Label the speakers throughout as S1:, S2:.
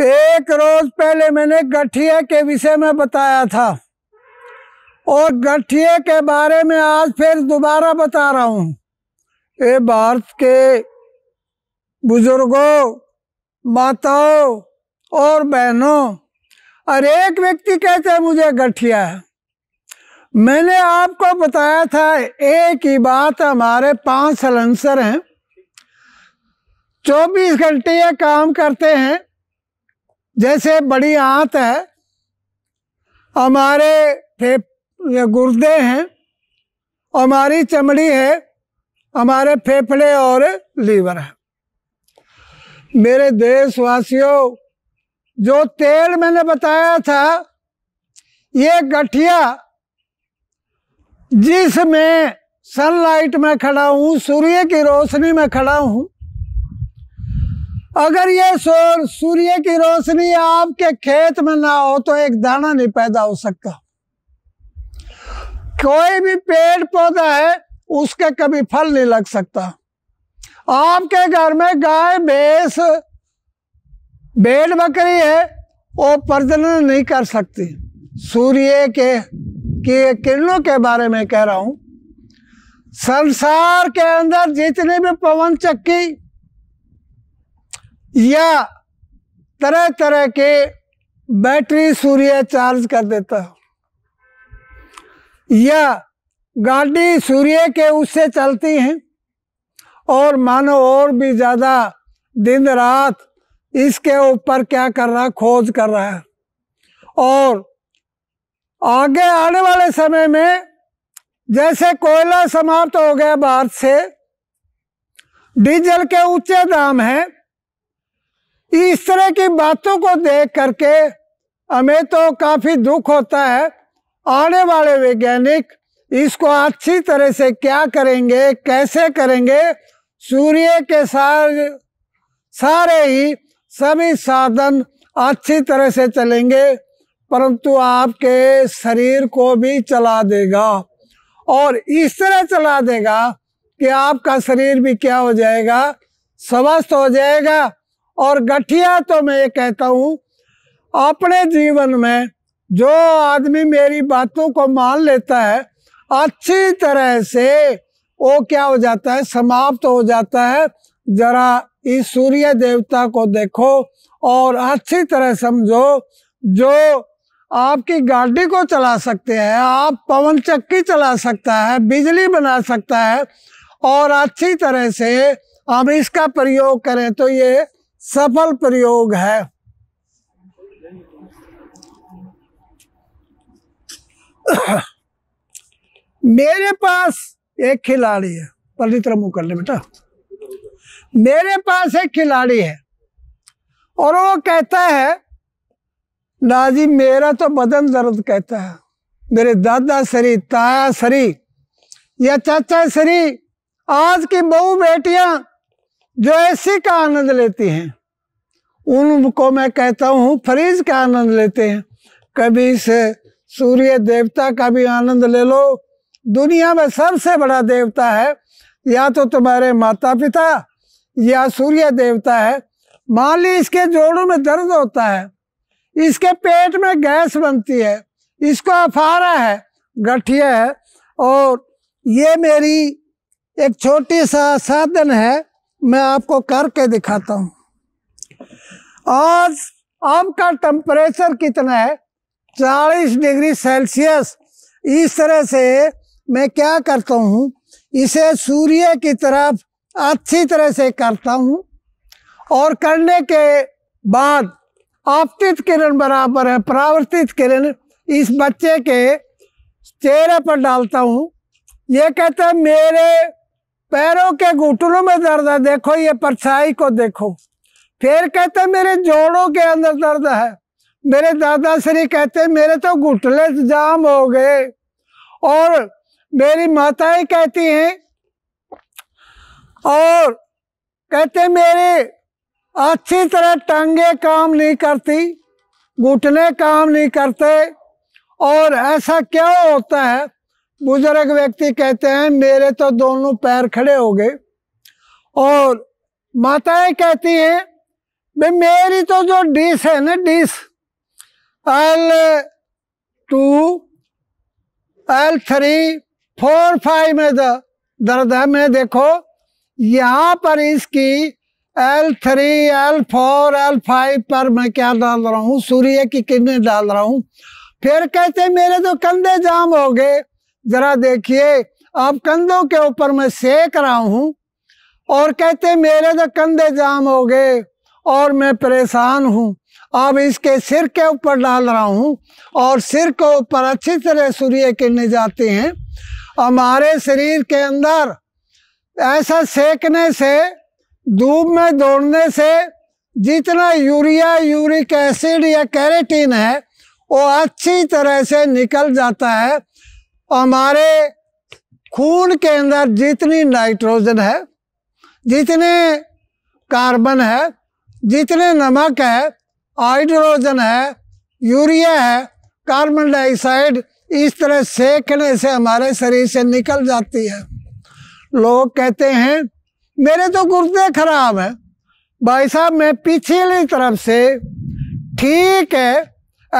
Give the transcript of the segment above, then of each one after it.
S1: एक रोज पहले मैंने गठिया के विषय में बताया था और गठिए के बारे में आज फिर दोबारा बता रहा हूँ ये भारत के बुजुर्गों माताओं और बहनों और एक व्यक्ति कहते हैं मुझे गठिया है मैंने आपको बताया था एक ही बात हमारे पांच सलेंसर हैं चौबीस घंटे ये काम करते हैं जैसे बड़ी आंत है हमारे गुर्दे हैं हमारी चमड़ी है हमारे फेफड़े और लीवर है मेरे देशवासियों जो तेल मैंने बताया था ये गठिया जिसमें सनलाइट में खड़ा हूँ सूर्य की रोशनी में खड़ा हूँ अगर ये सूर्य की रोशनी आपके खेत में ना हो तो एक दाना नहीं पैदा हो सकता कोई भी पेड़ पौधा है उसके कभी फल नहीं लग सकता आपके घर में गाय भैंस भेड़ बकरी है वो प्रजनन नहीं कर सकती सूर्य के की किरणों के बारे में कह रहा हूं संसार के अंदर जितनी भी पवन चक्की या तरह तरह के बैटरी सूर्य चार्ज कर देता हो या गाड़ी सूर्य के उससे चलती हैं और मानो और भी ज़्यादा दिन रात इसके ऊपर क्या कर रहा है खोज कर रहा है और आगे आने वाले समय में जैसे कोयला समाप्त हो गया भारत से डीजल के ऊंचे दाम हैं इस तरह की बातों को देख करके हमें तो काफ़ी दुख होता है आने वाले वैज्ञानिक इसको अच्छी तरह से क्या करेंगे कैसे करेंगे सूर्य के सार सारे ही सभी साधन अच्छी तरह से चलेंगे परंतु आपके शरीर को भी चला देगा और इस तरह चला देगा कि आपका शरीर भी क्या हो जाएगा स्वस्थ हो जाएगा और गठिया तो मैं ये कहता हूँ अपने जीवन में जो आदमी मेरी बातों को मान लेता है अच्छी तरह से वो क्या हो जाता है समाप्त हो जाता है जरा इस सूर्य देवता को देखो और अच्छी तरह समझो जो आपकी गाड़ी को चला सकते हैं आप पवन चक्की चला सकता है बिजली बना सकता है और अच्छी तरह से हम इसका प्रयोग करें तो ये सफल प्रयोग है मेरे पास एक खिलाड़ी है पल्ली मुंह कर ले बेटा मेरे पास एक खिलाड़ी है और वो कहता है नाजी मेरा तो बदन दर्द कहता है मेरे दादा सरी ताया सरी या चाचा सरी आज की बहू बेटियां जो ऐसी का आनंद लेती हैं उनको मैं कहता हूँ फ्रिज का आनंद लेते हैं कभी इस सूर्य देवता का भी आनंद ले लो दुनिया में सबसे बड़ा देवता है या तो तुम्हारे माता पिता या सूर्य देवता है मान ली इसके जोड़ों में दर्द होता है इसके पेट में गैस बनती है इसको अफारा है गठिया है और ये मेरी एक छोटी सा साधन है मैं आपको करके दिखाता हूँ आज आम का टेम्परेचर कितना है चालीस डिग्री सेल्सियस इस तरह से मैं क्या करता हूँ इसे सूर्य की तरफ अच्छी तरह से करता हूँ और करने के बाद आपतित किरण बराबर है प्रावर्तित किरण इस बच्चे के चेहरे पर डालता हूँ ये कहते हैं मेरे पैरों के घुटनों में दर्द है देखो ये परछाई को देखो फिर कहते मेरे जोड़ों के अंदर दर्द है मेरे दादाश्री कहते मेरे तो घुटले जाम हो गए और मेरी माता ही कहती हैं और कहते मेरे अच्छी तरह टांगे काम नहीं करती घुटने काम नहीं करते और ऐसा क्या होता है बुजुर्ग व्यक्ति कहते हैं मेरे तो दोनों पैर खड़े हो गए और माताएं कहती हैं भाई मेरी तो जो डिस है ना disc L two L three four five में दर्द है मैं देखो यहाँ पर इसकी L three L four L five पर मैं क्या डाल रहा हूँ सूर्य की किरणें डाल रहा हूँ फिर कहते मेरे तो कंधे जाम हो गए जरा देखिए आप कंधों के ऊपर मैं सेक रहा हूँ और कहते मेरे तो कंधे जाम हो गए और मैं परेशान हूँ अब इसके सिर के ऊपर डाल रहा हूँ और सिर के ऊपर अच्छी तरह सूर्य किरने जाते हैं हमारे शरीर के अंदर ऐसा सेकने से धूप में दौड़ने से जितना यूरिया यूरिक एसिड या कैरेटीन है वो अच्छी तरह से निकल जाता है हमारे खून के अंदर जितनी नाइट्रोजन है जितने कार्बन है जितने नमक है हाइड्रोजन है यूरिया है कार्बन डाइऑक्साइड इस तरह सेकने से हमारे शरीर से निकल जाती है लोग कहते हैं मेरे तो गुर्दे खराब है भाई साहब मैं पिछली तरफ से ठीक है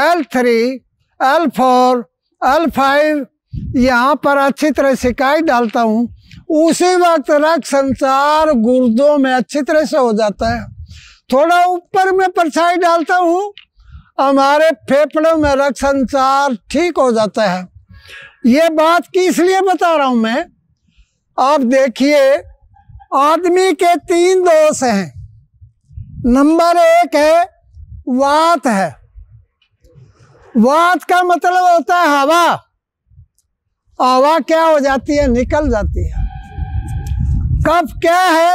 S1: L three L four L five यहाँ पर अच्छी तरह शिकायत डालता हूँ उसी वक्त रक्त संचार गुर्दों में अच्छी तरह से हो जाता है थोड़ा ऊपर में परछाई डालता हूँ हमारे फेफड़ों में रक्त संचार ठीक हो जाता है ये बात की इसलिए बता रहा हूँ मैं आप देखिए आदमी के तीन दोष हैं नंबर एक है वात है वात का मतलब होता है हवा हवा क्या हो जाती है निकल जाती है कफ क्या है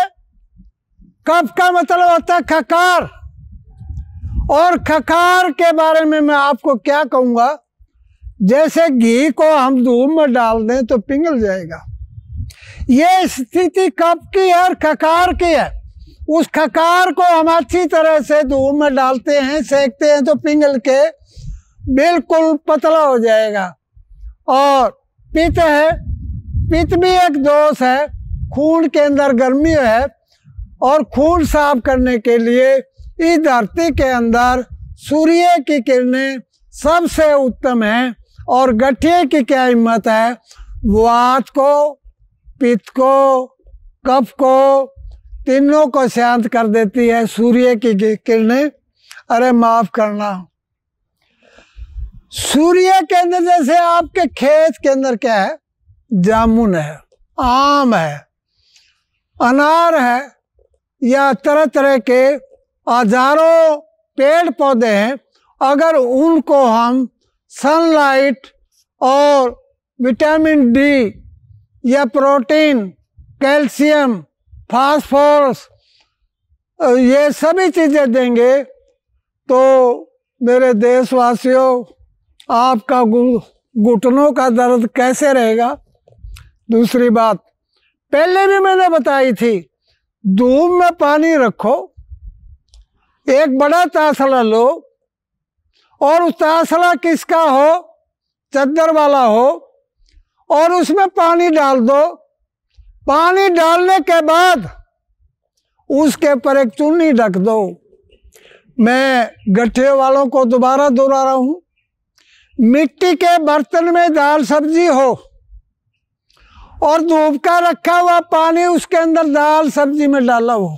S1: कफ का मतलब होता है खकार और खकार के बारे में मैं आपको क्या कहूंगा जैसे घी को हम धूप में डाल दें तो पिघल जाएगा ये स्थिति कफ की है और खकार की है उस खकार को हम अच्छी तरह से धूप में डालते हैं सेकते हैं तो पिघल के बिल्कुल पतला हो जाएगा और पित्त है पित्त भी एक दोष है खून के अंदर गर्मी है और खून साफ करने के लिए इस धरती के अंदर सूर्य की किरणें सबसे उत्तम है और गठिए की क्या हिम्मत है वात को पित्त को कफ को तीनों को शांत कर देती है सूर्य की किरणें अरे माफ़ करना सूर्य के अंदर जैसे आपके खेत के अंदर क्या है जामुन है आम है अनार है या तरह तरह के हजारों पेड़ पौधे हैं अगर उनको हम सनलाइट और विटामिन डी या प्रोटीन कैल्शियम फास्फोरस ये सभी चीज़ें देंगे तो मेरे देशवासियों आपका घुटनों का दर्द कैसे रहेगा दूसरी बात पहले भी मैंने बताई थी धूप में पानी रखो एक बड़ा तासला लो और उस तासला किसका हो चद्दर वाला हो और उसमें पानी डाल दो पानी डालने के बाद उसके पर एक चुन्नी ढक दो मैं गठे वालों को दोबारा दोहरा रहा हूँ मिट्टी के बर्तन में दाल सब्जी हो और धूप का रखा हुआ पानी उसके अंदर दाल सब्जी में डाला हो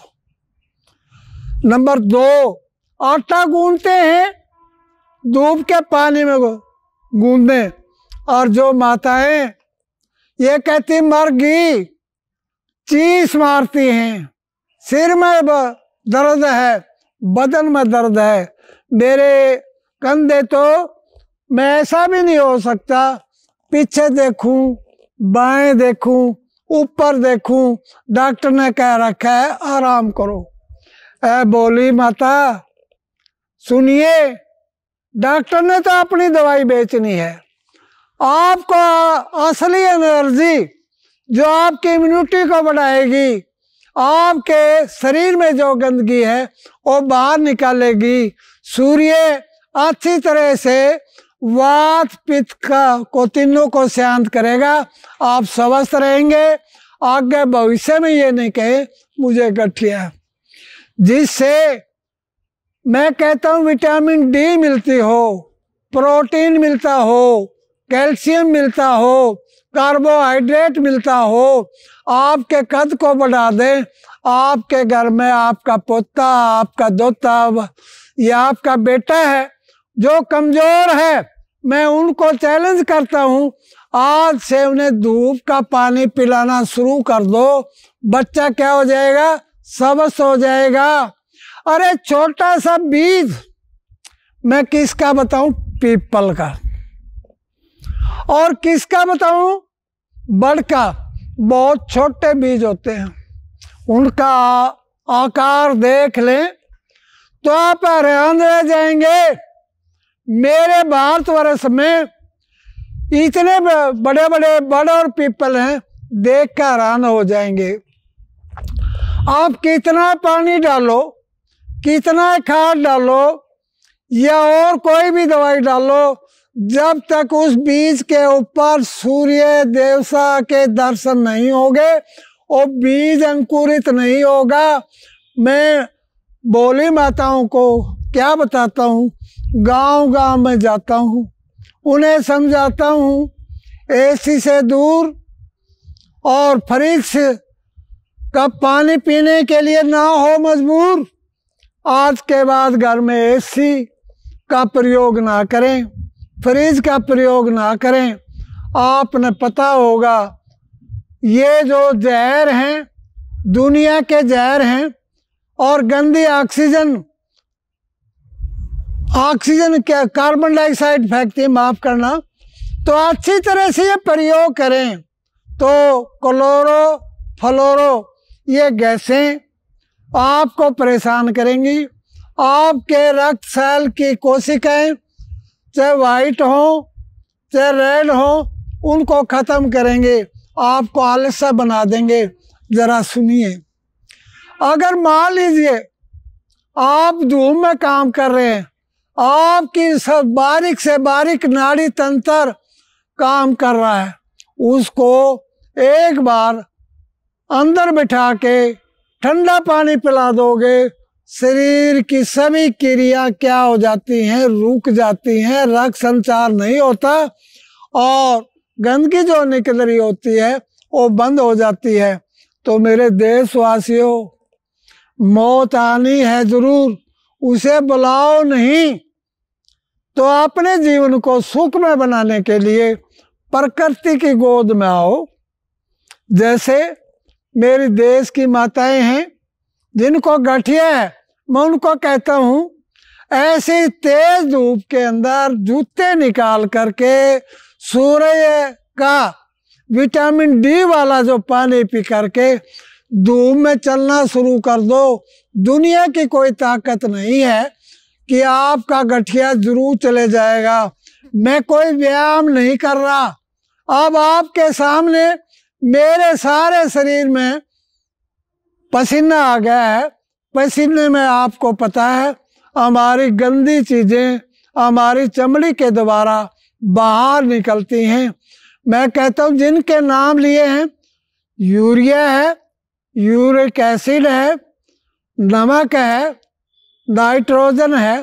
S1: नंबर दो आटा गूंदते हैं धूप के पानी में गूंदे और जो माता है ये कहती मर गई चीस मारती हैं सिर में दर्द है बदन में दर्द है मेरे कंधे तो मैं ऐसा भी नहीं हो सकता पीछे देखूं बाएं देखूं ऊपर देखूं डॉक्टर ने कह रखा है आराम करो ऐ बोली माता सुनिए डॉक्टर ने तो अपनी दवाई बेचनी है आपको असली एनर्जी जो आपकी इम्यूनिटी को बढ़ाएगी आपके शरीर में जो गंदगी है वो बाहर निकालेगी सूर्य अच्छी तरह से वात पित्त का को तीनों को शांत करेगा आप स्वस्थ रहेंगे आगे भविष्य में ये नहीं कहे मुझे गठिया जिससे मैं कहता हूँ विटामिन डी मिलती हो प्रोटीन मिलता हो कैल्शियम मिलता हो कार्बोहाइड्रेट मिलता हो आपके कद को बढ़ा दे आपके घर में आपका पोता आपका दोता या आपका बेटा है जो कमज़ोर है मैं उनको चैलेंज करता हूँ आज से उन्हें धूप का पानी पिलाना शुरू कर दो बच्चा क्या हो जाएगा सबस हो जाएगा अरे छोटा सा बीज मैं किसका बताऊं पीपल का और किसका बताऊं बड़ का बहुत छोटे बीज होते हैं उनका आकार देख लें तो आप हैरान रह जाएंगे मेरे भारतवर्ष में इतने बड़े बड़े बड़े और पीपल हैं देख कर हैरान हो जाएंगे आप कितना पानी डालो कितना खाद डालो या और कोई भी दवाई डालो जब तक उस बीज के ऊपर सूर्य देवता के दर्शन नहीं होंगे वो बीज अंकुरित नहीं होगा मैं बोली माताओं को क्या बताता हूँ गांव-गांव में जाता हूँ उन्हें समझाता हूँ एसी से दूर और फरिक्स का पानी पीने के लिए ना हो मजबूर आज के बाद घर में एसी का प्रयोग ना करें फ्रिज का प्रयोग ना करें आपने पता होगा ये जो जहर हैं दुनिया के जहर हैं और गंदी ऑक्सीजन ऑक्सीजन कार्बन डाइऑक्साइड फेंकती माफ़ करना तो अच्छी तरह से ये प्रयोग करें तो क्लोरो फ्लोरो ये गैसें आपको परेशान करेंगी आपके रक्त सेल की कोशिकाएं चाहे वाइट हों चाहे रेड हों उनको ख़त्म करेंगे आपको आलस्य बना देंगे ज़रा सुनिए अगर मान लीजिए आप धूप में काम कर रहे हैं आपकी सब बारीक से बारीक नाड़ी तंत्र काम कर रहा है उसको एक बार अंदर बिठा के ठंडा पानी पिला दोगे शरीर की सभी क्रिया क्या हो जाती हैं रुक जाती हैं रक्त संचार नहीं होता और गंदगी जो निकल रही होती है वो बंद हो जाती है तो मेरे देशवासियों मौत आनी है ज़रूर उसे बुलाओ नहीं तो अपने जीवन को सुख में बनाने के लिए प्रकृति की गोद में आओ जैसे मेरे देश की माताएं हैं जिनको गठिया है मैं उनको कहता हूँ ऐसी तेज धूप के अंदर जूते निकाल करके सूर्य का विटामिन डी वाला जो पानी पी करके धूप में चलना शुरू कर दो दुनिया की कोई ताकत नहीं है कि आपका गठिया जरूर चले जाएगा मैं कोई व्यायाम नहीं कर रहा अब आपके सामने मेरे सारे शरीर में पसीना आ गया है पसीने में आपको पता है हमारी गंदी चीज़ें हमारी चमड़ी के द्वारा बाहर निकलती हैं मैं कहता हूँ जिनके नाम लिए हैं यूरिया है यूरिक एसिड है नमक है नाइट्रोजन है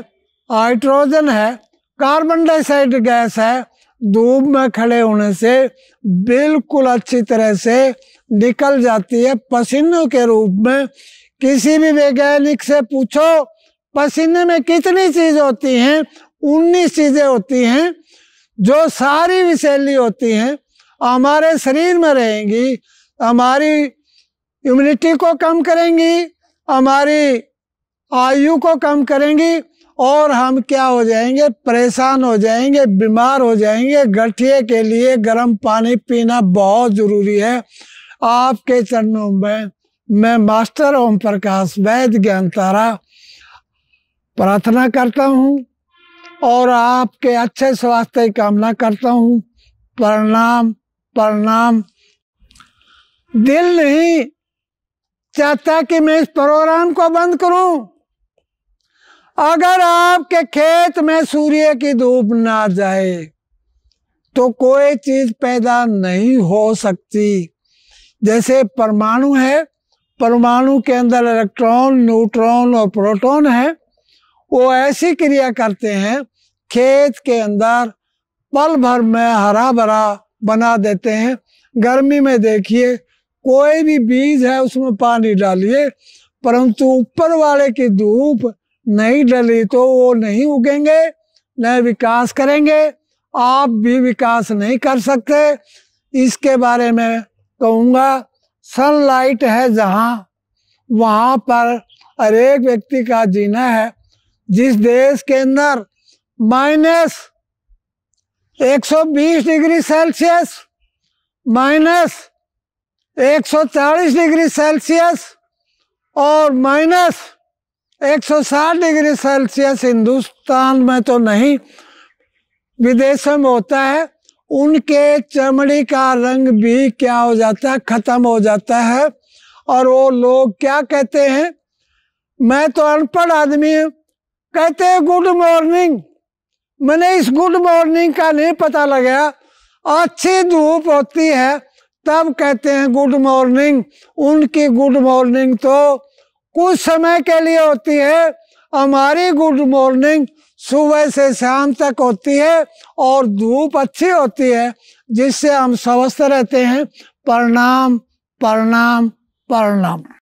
S1: हाइड्रोजन है कार्बन डाइऑक्साइड गैस है धूप में खड़े होने से बिल्कुल अच्छी तरह से निकल जाती है पसीनों के रूप में किसी भी वैज्ञानिक से पूछो पसीने में कितनी चीज़ होती हैं उन्नीस चीज़ें होती हैं जो सारी विशैली होती हैं हमारे शरीर में रहेंगी हमारी इम्यूनिटी को कम करेंगी हमारी आयु को कम करेंगी और हम क्या हो जाएंगे परेशान हो जाएंगे बीमार हो जाएंगे गठिए के लिए गर्म पानी पीना बहुत ज़रूरी है आपके चरणों में मैं मास्टर ओम प्रकाश वैद्य ज्ञान तारा प्रार्थना करता हूँ और आपके अच्छे स्वास्थ्य की कामना करता हूँ प्रणाम प्रणाम दिल नहीं चाहता कि मैं इस प्रोग्राम को बंद करूं अगर आपके खेत में सूर्य की धूप ना जाए तो कोई चीज पैदा नहीं हो सकती जैसे परमाणु है परमाणु के अंदर इलेक्ट्रॉन न्यूट्रॉन और प्रोटॉन है वो ऐसी क्रिया करते हैं खेत के अंदर पल भर में हरा भरा बना देते हैं गर्मी में देखिए कोई भी बीज है उसमें पानी डालिए परंतु ऊपर वाले की धूप नहीं डली तो वो नहीं उगेंगे न विकास करेंगे आप भी विकास नहीं कर सकते इसके बारे में कहूँगा सनलाइट है जहाँ वहाँ पर हर एक व्यक्ति का जीना है जिस देश के अंदर minus 120 degree Celsius minus 140 degree Celsius और माइनस 160 डिग्री सेल्सियस हिंदुस्तान में तो नहीं विदेशों में होता है उनके चमड़ी का रंग भी क्या हो जाता है ख़त्म हो जाता है और वो लोग क्या कहते हैं मैं तो अनपढ़ आदमी हूँ कहते हैं गुड मॉर्निंग मैंने इस गुड मॉर्निंग का नहीं पता लगाया अच्छी धूप होती है तब कहते हैं गुड मॉर्निंग उनकी गुड मॉर्निंग तो कुछ समय के लिए होती है हमारी गुड मॉर्निंग सुबह से शाम तक होती है और धूप अच्छी होती है जिससे हम स्वस्थ रहते हैं प्रणाम प्रणाम प्रणाम